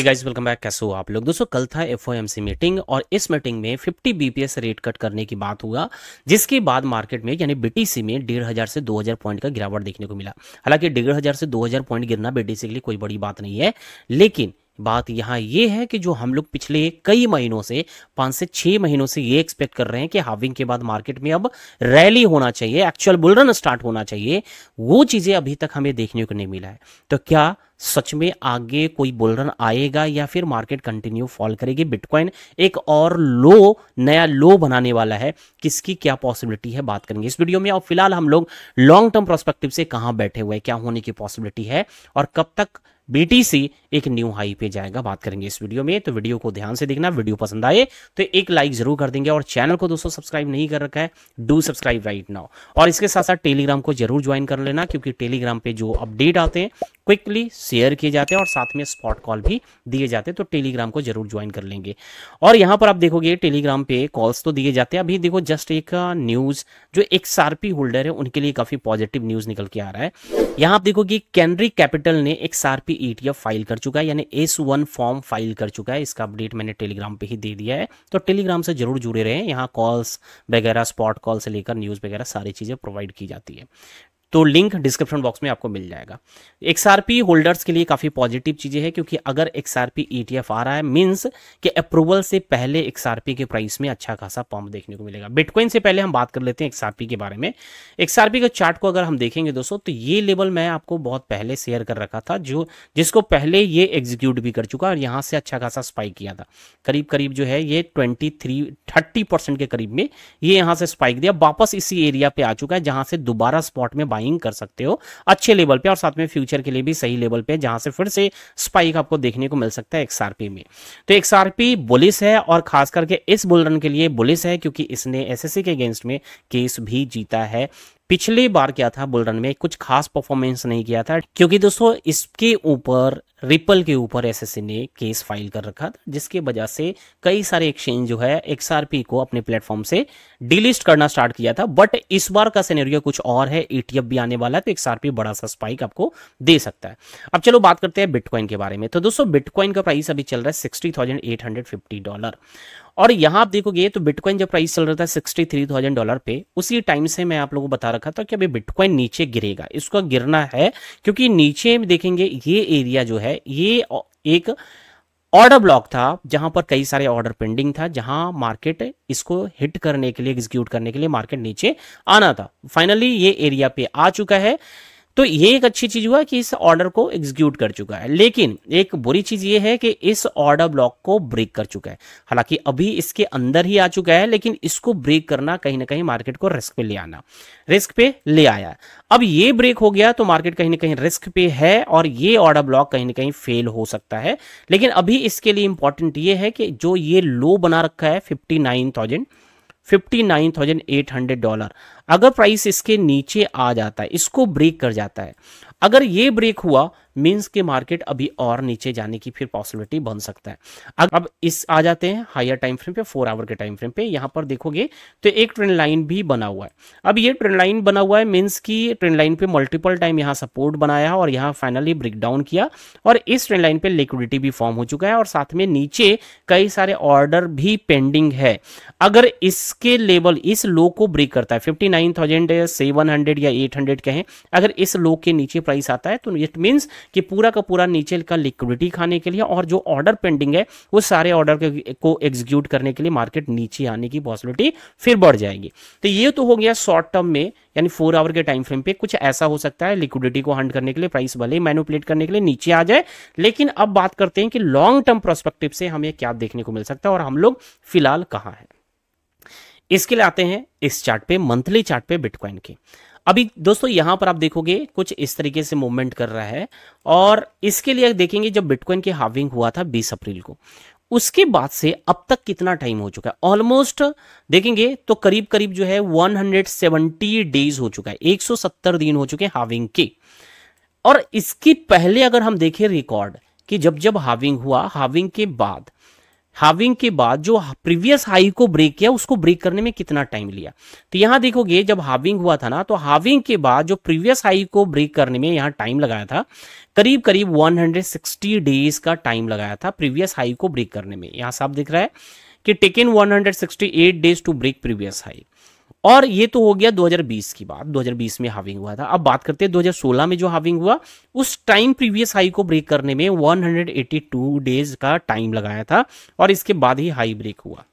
guys welcome back कैसे हो आप लोग दोस्तों कल था एफओएमसी मीटिंग और इस मीटिंग में 50 बीपीएस रेट कट करने की बात हुआ जिसके बाद मार्केट में यानी बीटीसी में डेढ़ हजार से 2000 पॉइंट का गिरावट देखने को मिला हालांकि डेढ़ हजार से 2000 पॉइंट गिरना बीटीसी के लिए कोई बड़ी बात नहीं है लेकिन बात यहाँ ये है कि जो हम लोग पिछले कई महीनों से पाँच से छः महीनों से ये एक्सपेक्ट कर रहे हैं कि हाविंग के बाद मार्केट में अब रैली होना चाहिए एक्चुअल बुलरन स्टार्ट होना चाहिए वो चीज़ें अभी तक हमें देखने को नहीं मिला है तो क्या सच में आगे कोई बुलरन आएगा या फिर मार्केट कंटिन्यू फॉल करेगी बिटकॉइन एक और लो नया लो बनाने वाला है किसकी क्या पॉसिबिलिटी है बात करेंगे इस वीडियो में और फिलहाल हम लोग लॉन्ग टर्म प्रोस्पेक्टिव से कहाँ बैठे हुए हैं क्या होने की पॉसिबिलिटी है और कब तक बीटीसी एक न्यू हाई पे जाएगा बात करेंगे इस वीडियो में तो वीडियो को ध्यान से देखना वीडियो पसंद आए तो एक लाइक जरूर कर देंगे और चैनल को दोस्तों सब्सक्राइब नहीं कर रखा है डू सब्सक्राइब राइट नाउ और इसके साथ साथ टेलीग्राम को जरूर ज्वाइन कर लेना क्योंकि टेलीग्राम पे जो अपडेट आते हैं क्विकली शेयर किए जाते हैं और साथ में स्पॉट कॉल भी दिए जाते हैं तो टेलीग्राम को जरूर ज्वाइन कर लेंगे और यहाँ पर आप देखोगे टेलीग्राम पे कॉल्स तो दिए जाते हैं अभी देखो जस्ट एक न्यूज़ जो सारपी होल्डर है उनके लिए काफ़ी पॉजिटिव न्यूज़ निकल के आ रहा है यहाँ आप देखोगे कैनरी कैपिटल ने एक सारपी पी ईटीएफ फाइल कर चुका है यानी एस वन फॉर्म फाइल कर चुका है इसका अपडेट मैंने टेलीग्राम पे ही दे दिया है तो टेलीग्राम से जरूर जुड़े रहे यहाँ कॉल्स वगैरह स्पॉट कॉल से लेकर न्यूज़ वगैरह सारी चीज़ें प्रोवाइड की जाती है तो लिंक डिस्क्रिप्शन बॉक्स में आपको मिल जाएगा एक्सआरपी होल्डर्स के लिए काफ़ी पॉजिटिव चीज़ें हैं क्योंकि अगर एक्सआरपी ईटीएफ e आ रहा है मीन्स कि अप्रूवल से पहले एक्सआरपी के प्राइस में अच्छा खासा पंप देखने को मिलेगा बिटकॉइन से पहले हम बात कर लेते हैं एक्सआरपी के बारे में एक्सआरपी के चार्ट को अगर हम देखेंगे दोस्तों तो ये लेवल मैं आपको बहुत पहले शेयर कर रखा था जो जिसको पहले ये एग्जीक्यूट भी कर चुका और यहाँ से अच्छा खासा स्पाइक किया था करीब करीब जो है ये ट्वेंटी थ्री थर्टी परसेंट के करीब में ये यहाँ से स्पाइक दिया वापस इसी एरिया पे आ चुका है जहाँ से दोबारा स्पॉट में बाइंग कर सकते हो अच्छे लेवल पे और साथ में फ्यूचर के लिए भी सही लेवल पे जहां से फिर से स्पाइक आपको देखने को मिल सकता है एक्सआरपी में तो एक्सआरपी बुलिस है और खास करके इस बुलरन के लिए बुलिस है क्योंकि इसने एस के अगेंस्ट में केस भी जीता है पिछली बार क्या था बुलरन में कुछ खास परफॉर्मेंस नहीं किया था क्योंकि दोस्तों इसके ऊपर रिपल के ऊपर एस ने केस फाइल कर रखा था जिसके वजह से कई सारे एक्सचेंज जो है एक्सआरपी को अपने प्लेटफॉर्म से डिलिस्ट करना स्टार्ट किया था बट इस बार का सिनेरियो कुछ और है ईटीएफ e भी आने वाला है तो एक्सआरपी बड़ा सा स्पाइक आपको दे सकता है अब चलो बात करते हैं बिटकॉइन के बारे में तो दोस्तों बिटकॉइन का प्राइस अभी चल रहा है sixty thousand eight hundred fifty dollar और यहाँ आप देखोगे तो बिटकॉइन जब प्राइस चल रहा था सिक्सटी थ्री थाउजेंड डॉलर पे उसी टाइम से मैं आप लोगों को बता रखा था कि अभी बिटकॉइन नीचे गिरेगा इसका गिरना है क्योंकि नीचे देखेंगे ये एरिया जो है है ये एक ऑर्डर ब्लॉक था जहां पर कई सारे ऑर्डर पेंडिंग था जहां मार्केट इसको हिट करने के लिए एग्जीक्यूट करने के लिए मार्केट नीचे आना था फाइनली ये एरिया पे आ चुका है तो ये एक अच्छी चीज हुआ कि इस ऑर्डर को एग्जीक्यूट कर चुका है लेकिन एक बुरी चीज ये है कि इस ऑर्डर ब्लॉक को ब्रेक कर चुका है हालांकि अभी इसके अंदर ही आ चुका है लेकिन इसको ब्रेक करना कहीं ना कहीं मार्केट को रिस्क पे ले आना रिस्क पे ले आया अब ये ब्रेक हो गया तो मार्केट कहीं ना कहीं रिस्क पे है और ये ऑर्डर ब्लॉक कहीं ना कहीं फेल हो सकता है लेकिन अभी इसके लिए इंपॉर्टेंट ये है कि जो ये लो बना रखा है fifty nine thousand fifty nine thousand eight hundred dollar अगर प्राइस इसके नीचे आ जाता है इसको ब्रेक कर जाता है अगर ये ब्रेक हुआ मीन्स के मार्केट अभी और नीचे जाने की फिर पॉसिबिलिटी बन सकता है अब इस आ जाते हैं हायर टाइम फ्रेम पे फोर आवर के टाइम फ्रेम पे यहां पर देखोगे तो एक ट्रेंड लाइन भी बना हुआ है अब ये ट्रेंड लाइन बना हुआ है मीन्स की ट्रेंड लाइन पे मल्टीपल टाइम यहां सपोर्ट बनाया और यहाँ फाइनली ब्रेक डाउन किया और इस ट्रेंड लाइन पे लिक्विडिटी भी फॉर्म हो चुका है और साथ में नीचे कई सारे ऑर्डर भी पेंडिंग है अगर इसके लेवल इस लो को ब्रेक करता है fifty nine thousand seven hundred या एट हंड्रेड कहें अगर इस लो के नीचे प्राइस आता है तो इट मीन्स कि पूरा का पूरा नीचे का लिक्विडिटी खाने के लिए और जो ऑर्डर पेंडिंग है वो सारे ऑर्डर को एग्जीक्यूट करने के लिए मार्केट नीचे आने की पॉसिबिलिटी फिर बढ़ जाएगी तो ये तो हो गया शॉर्ट टर्म में यानी फोर आवर के टाइम फ्रेम पे कुछ ऐसा हो सकता है लिक्विडिटी को हंड करने के लिए प्राइस भले ही मैनुपलेट करने के लिए नीचे आ जाए लेकिन अब बात करते हैं कि लॉन्ग टर्म प्रोस्पेक्टिव से हमें क्या देखने को मिल सकता है और हम लोग फिलहाल कहाँ हैं इसके लिए आते हैं इस चार्ट पे मंथली चार्ट पे बिटकॉइन के अभी दोस्तों यहां पर आप देखोगे कुछ इस तरीके से मूवमेंट कर रहा है और इसके लिए देखेंगे जब बिटकॉइन के हाविंग हुआ था बीस अप्रैल को उसके बाद से अब तक कितना टाइम हो चुका है ऑलमोस्ट देखेंगे तो करीब करीब जो है 170 डेज हो चुका है 170 दिन हो चुके हैं हाविंग के और इसके पहले अगर हम देखें रिकॉर्ड कि जब जब हाविंग हुआ हाविंग के बाद हाविंग के बाद जो प्रीवियस हाई को ब्रेक किया उसको ब्रेक करने में कितना टाइम लिया तो यहां देखोगे जब हाविंग हुआ था ना तो हाविंग के बाद जो प्रीवियस हाई को ब्रेक करने में यहां टाइम लगाया था करीब करीब 160 डेज का टाइम लगाया था प्रीवियस हाई को ब्रेक करने में यहां साफ दिख रहा है कि taken 168 days to break previous high और ये तो हो गया 2020 की बात 2020 में हाविंग हुआ था अब बात करते हैं 2016 में जो हाविंग हुआ उस टाइम प्रीवियस हाई को ब्रेक करने में 182 डेज का टाइम लगाया था और इसके बाद ही हाई ब्रेक हुआ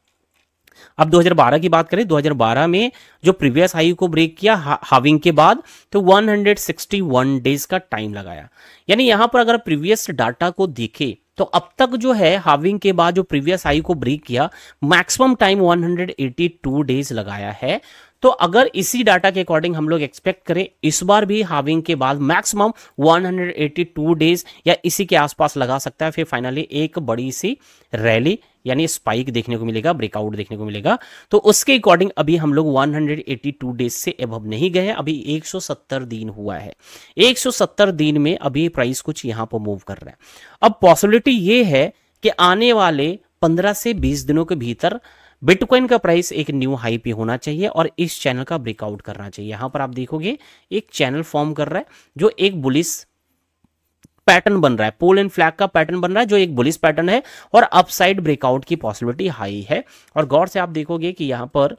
अब 2012 की बात करें 2012 में जो प्रीवियस हाई को ब्रेक किया हाविंग के बाद तो 161 डेज का टाइम लगाया यानी यहां पर अगर प्रीवियस डाटा को देखें तो अब तक जो है हाविंग के बाद जो प्रीवियस हाई को ब्रेक किया मैक्सिमम टाइम 182 डेज लगाया है तो अगर इसी डाटा के अकॉर्डिंग हम लोग एक्सपेक्ट करें इस बार भी हाविंग के बाद मैक्सिमम 182 डेज या इसी के आसपास लगा सकता है फिर फाइनली एक बड़ी सी रैली यानी स्पाइक देखने को मिलेगा ब्रेकआउट देखने को मिलेगा तो उसके अकॉर्डिंग अभी हम लोग 182 डेज से एबव नहीं गए अभी 170 दिन हुआ है 170 दिन में अभी प्राइस कुछ यहाँ पर मूव कर रहा है अब पॉसिबिलिटी ये है कि आने वाले 15 से 20 दिनों के भीतर बिटकॉइन का प्राइस एक न्यू हाई पे होना चाहिए और इस चैनल का ब्रेकआउट करना चाहिए यहाँ पर आप देखोगे एक चैनल फॉर्म कर रहा है जो एक बुलिस पैटर्न बन रहा है पोल एंड फ्लैग का पैटर्न बन रहा है जो एक बुलिस पैटर्न है और अपसाइड ब्रेकआउट की पॉसिबिलिटी हाई है और गौर से आप देखोगे कि यहाँ पर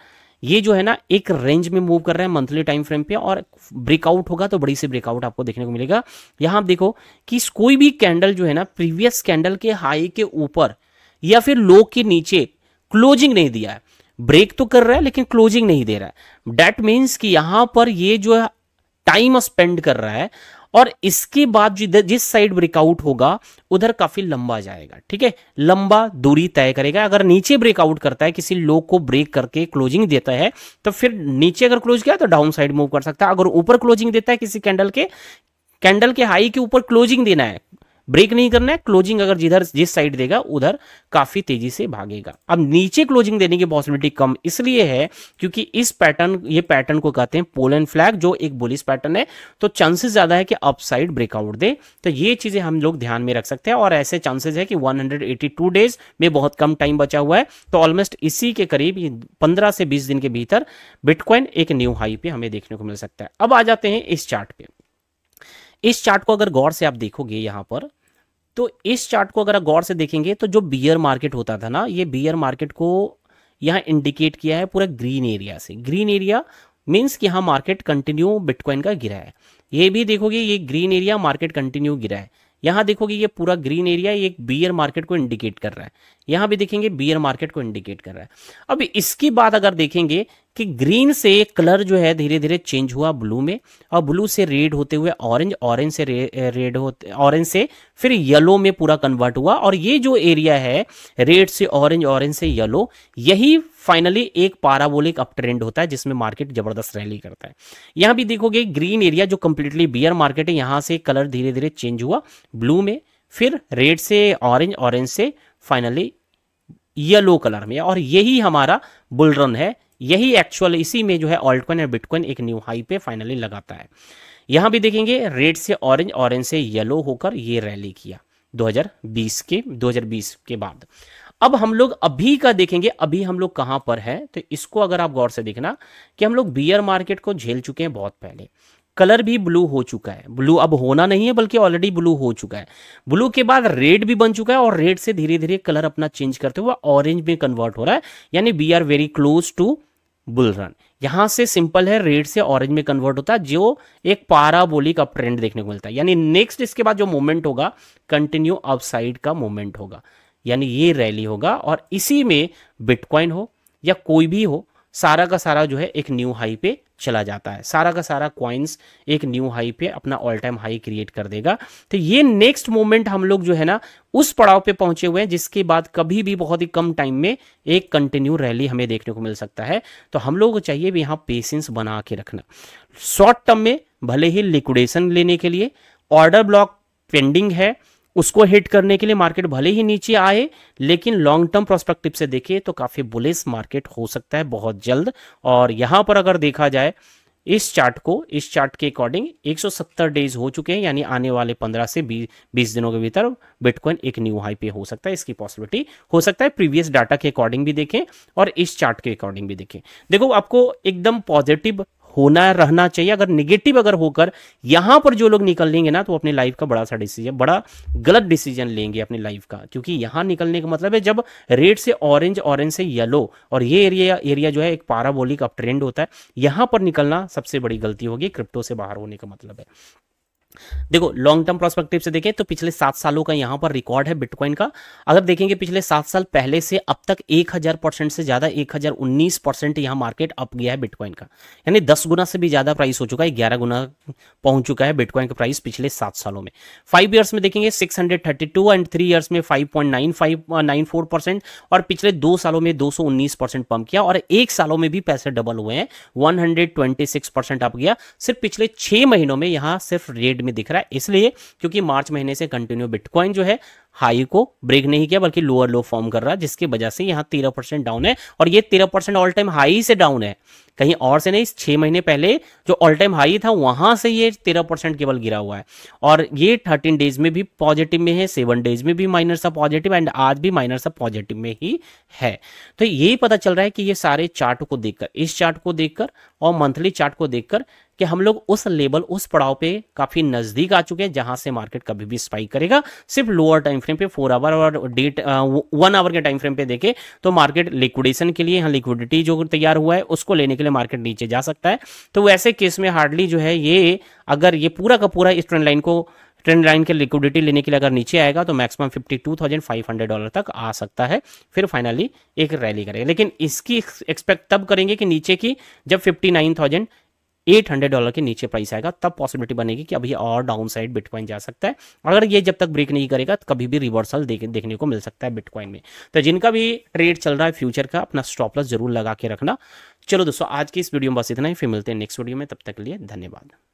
ये जो है ना एक रेंज में मूव कर रहे हैं मंथली टाइम फ्रेम पे और ब्रेकआउट होगा तो बड़ी सी ब्रेकआउट आपको देखने को मिलेगा यहां आप देखो कि कोई भी कैंडल जो है ना प्रीवियस कैंडल के हाई के ऊपर या फिर लो के नीचे क्लोजिंग नहीं दिया है ब्रेक तो कर रहा है लेकिन क्लोजिंग नहीं दे रहा है डेट मीन्स कि यहां पर ये जो है टाइम स्पेंड कर रहा है और इसके बाद जिस साइड ब्रेकआउट होगा उधर काफी लंबा जाएगा ठीक है लंबा दूरी तय करेगा अगर नीचे ब्रेकआउट करता है किसी लो को ब्रेक करके क्लोजिंग देता है तो फिर नीचे अगर क्लोज किया तो डाउन साइड मूव कर सकता है अगर ऊपर क्लोजिंग देता है किसी कैंडल के कैंडल के हाई के ऊपर क्लोजिंग देना है ब्रेक नहीं करना है क्लोजिंग अगर जिधर जिस साइड देगा उधर काफी तेजी से भागेगा अब नीचे क्लोजिंग देने की पॉसिबिलिटी कम इसलिए है क्योंकि इस पैटर्न ये पैटर्न को कहते हैं पोलन फ्लैग जो एक बुलिस पैटर्न है तो चांसेस ज्यादा है कि अप साइड ब्रेकआउट दे तो ये चीजें हम लोग ध्यान में रख सकते हैं और ऐसे चांसेज है कि वन डेज में बहुत कम टाइम बचा हुआ है तो ऑलमोस्ट इसी के करीब पंद्रह से बीस दिन के भीतर बिटकॉइन एक न्यू हाई पे हमें देखने को मिल सकता है अब आ जाते हैं इस चार्ट पे इस चार्ट को अगर गौर से आप देखोगे यहां पर तो इस चार्ट को अगर आप गौर से देखेंगे तो जो बियर मार्केट होता था ना ये बियर मार्केट को यहाँ इंडिकेट किया है पूरा ग्रीन एरिया से ग्रीन एरिया मीन्स कि यहाँ मार्केट कंटिन्यू बिटकॉइन का गिरा है ये भी देखोगे ये ग्रीन एरिया मार्केट कंटिन्यू गिरा है यहाँ देखोगे ये पूरा ग्रीन एरिया ये बियर मार्केट को इंडिकेट कर रहा है यहाँ भी देखेंगे बियर मार्केट को इंडिकेट कर रहा है अब इसकी बात अगर देखेंगे कि ग्रीन से कलर जो है धीरे धीरे चेंज हुआ ब्लू में और ब्लू से रेड होते हुए ऑरेंज ऑरेंज से रेड eh, होते ऑरेंज से फिर येलो में पूरा कन्वर्ट हुआ और ये जो एरिया है रेड से ऑरेंज ऑरेंज से येलो यही फाइनली एक पाराबोलिक अप ट्रेंड होता है जिसमें मार्केट जबरदस्त रैली करता है यहां भी देखोगे ग्रीन एरिया जो कंप्लीटली बियर मार्केट है यहां से कलर धीरे धीरे चेंज हुआ ब्लू में फिर रेड से ऑरेंज ऑरेंज से फाइनली येलो कलर में और यही हमारा बुलरन है यही एक्चुअल इसी में जो है ऑल्टकॉइन और बिटकॉइन एक न्यू हाई पे फाइनली लगाता है यहां भी देखेंगे रेड से ऑरेंज ऑरेंज से येलो होकर ये रैली किया 2020 के 2020 के बाद अब हम लोग अभी का देखेंगे अभी हम लोग कहां पर है तो इसको अगर आप गौर से देखना कि हम लोग बियर मार्केट को झेल चुके हैं बहुत पहले कलर भी ब्लू हो चुका है ब्लू अब होना नहीं है बल्कि ऑलरेडी ब्लू हो चुका है ब्लू के बाद रेड भी बन चुका है और रेड से धीरे धीरे कलर अपना चेंज करते हुए ऑरेंज में कन्वर्ट हो रहा है यानी we are very close to bull run से सिंपल है रेड से ऑरेंज में कन्वर्ट होता है जो एक पाराबोलिक अप ट्रेंड देखने को मिलता है यानी नेक्स्ट इसके बाद जो मूवमेंट होगा कंटिन्यू अपसाइड का मूवमेंट होगा यानी ये रैली होगा और इसी में बिटकॉइन हो या कोई भी हो सारा का सारा जो है एक न्यू हाई पे चला जाता है सारा का सारा क्वाइंस एक न्यू हाई पे अपना ऑल टाइम हाई क्रिएट कर देगा तो ये नेक्स्ट मोमेंट हम लोग जो है ना उस पड़ाव पे पहुंचे हुए हैं जिसके बाद कभी भी बहुत ही कम टाइम में एक कंटिन्यू रैली हमें देखने को मिल सकता है तो हम लोग को चाहिए भी यहाँ पेशेंस बना के रखना शॉर्ट टर्म में भले ही लिक्विडेशन लेने के लिए ऑर्डर ब्लॉक पेंडिंग है उसको हिट करने के लिए मार्केट भले ही नीचे आए लेकिन लॉन्ग टर्म प्रोस्पेक्टिव से देखिए तो काफ़ी बुलिस मार्केट हो सकता है बहुत जल्द और यहां पर अगर देखा जाए इस चार्ट को इस चार्ट के अकॉर्डिंग 170 डेज हो चुके हैं यानी आने वाले 15 से 20 बीस दिनों के भीतर बिटकॉइन एक न्यू हाई पे हो सकता है इसकी पॉसिबिलिटी हो सकता है प्रीवियस डाटा के अकॉर्डिंग भी देखें और इस चार्ट के अकॉर्डिंग भी देखें देखो आपको एकदम पॉजिटिव होना रहना चाहिए अगर निगेटिव अगर होकर यहां पर जो लोग निकल लेंगे ना तो अपने लाइफ का बड़ा सा डिसीजन बड़ा गलत डिसीजन लेंगे अपनी लाइफ का क्योंकि यहां निकलने का मतलब है जब रेड से ऑरेंज ऑरेंज से येलो और ये एरिया एरिया जो है एक पाराबोलिक अप ट्रेंड होता है यहां पर निकलना सबसे बड़ी गलती होगी क्रिप्टो से बाहर होने का मतलब है देखो लॉन्ग टर्म प्रोस्पेक्टिव से देखें तो पिछले सात सालों का यहां पर रिकॉर्ड है बिटकॉइन का अगर देखेंगे पिछले सात साल पहले से अब तक एक हजार परसेंट से ज़्यादा एक हजार उन्नीस परसेंट यहां मार्केट अप गया है बिटकॉइन का यानी दस गुना से भी ज़्यादा प्राइस हो चुका है ग्यारह गुना पहुंच चुका है बिटकॉइन का प्राइस पिछले सात सालों में फाइव ईयर्स में देखेंगे सिक्स एंड थ्री ईयर्स में फाइव पॉइंट और पिछले दो सालों में दो पंप किया और एक सालों में भी पैसे डबल हुए हैं वन हंड्रेड अप गया सिर्फ पिछले छह महीनों में यहां सिर्फ रेड में दिख रहा है इसलिए क्योंकि मार्च महीने से कंटिन्यू बिटकॉइन जो है हाई को ब्रेक नहीं किया बल्कि लोअर लो फॉर्म कर रहा है जिसकी वजह से यहाँ तेरह परसेंट डाउन है और ये तेरह परसेंट ऑल टाइम हाई से डाउन है कहीं और से नहीं छह महीने पहले जो ऑल टाइम हाई था वहां से ये तेरह परसेंट केवल गिरा हुआ है और ये थर्टीन डेज में भी पॉजिटिव में है सेवन डेज में भी माइनर सा पॉजिटिव एंड आज भी माइनर सा पॉजिटिव में ही है तो यही पता चल रहा है कि ये सारे चार्ट को देखकर इस चार्ट को देखकर और मंथली चार्ट को देखकर कि हम लोग उस लेवल उस पड़ाव पे काफी नजदीक आ चुके हैं जहां से मार्केट कभी भी स्पाइक करेगा सिर्फ लोअर टाइम टाइम फ्रेम पे फोर आवर और डेट वन आवर के टाइम फ्रेम पे देखे तो मार्केट लिक्विडेशन के लिए यहाँ लिक्विडिटी जो तैयार हुआ है उसको लेने के लिए मार्केट नीचे जा सकता है तो वैसे केस में हार्डली जो है ये अगर ये पूरा का पूरा इस ट्रेंड लाइन को ट्रेंड लाइन के लिक्विडिटी लेने के लिए अगर नीचे आएगा तो मैक्सिमम 52,500 डॉलर तक आ सकता है फिर फाइनली एक रैली करेगा लेकिन इसकी एक्सपेक्ट तब करेंगे कि नीचे की जब 59,000 एट हंड्रेड डॉलर के नीचे प्राइस आएगा तब पॉसिबिलिटी बनेगी कि अभी और डाउन साइड बिटकॉइन जा सकता है अगर ये जब तक ब्रेक नहीं करेगा तो कभी भी रिवर्सल देख, देखने को मिल सकता है बिटकॉइन में तो जिनका भी ट्रेड चल रहा है फ्यूचर का अपना स्टॉपलस जरूर लगा के रखना चलो दोस्तों आज की इस वीडियो में बस इतना ही फिर मिलते हैं नेक्स्ट वीडियो में तब तक के लिए धन्यवाद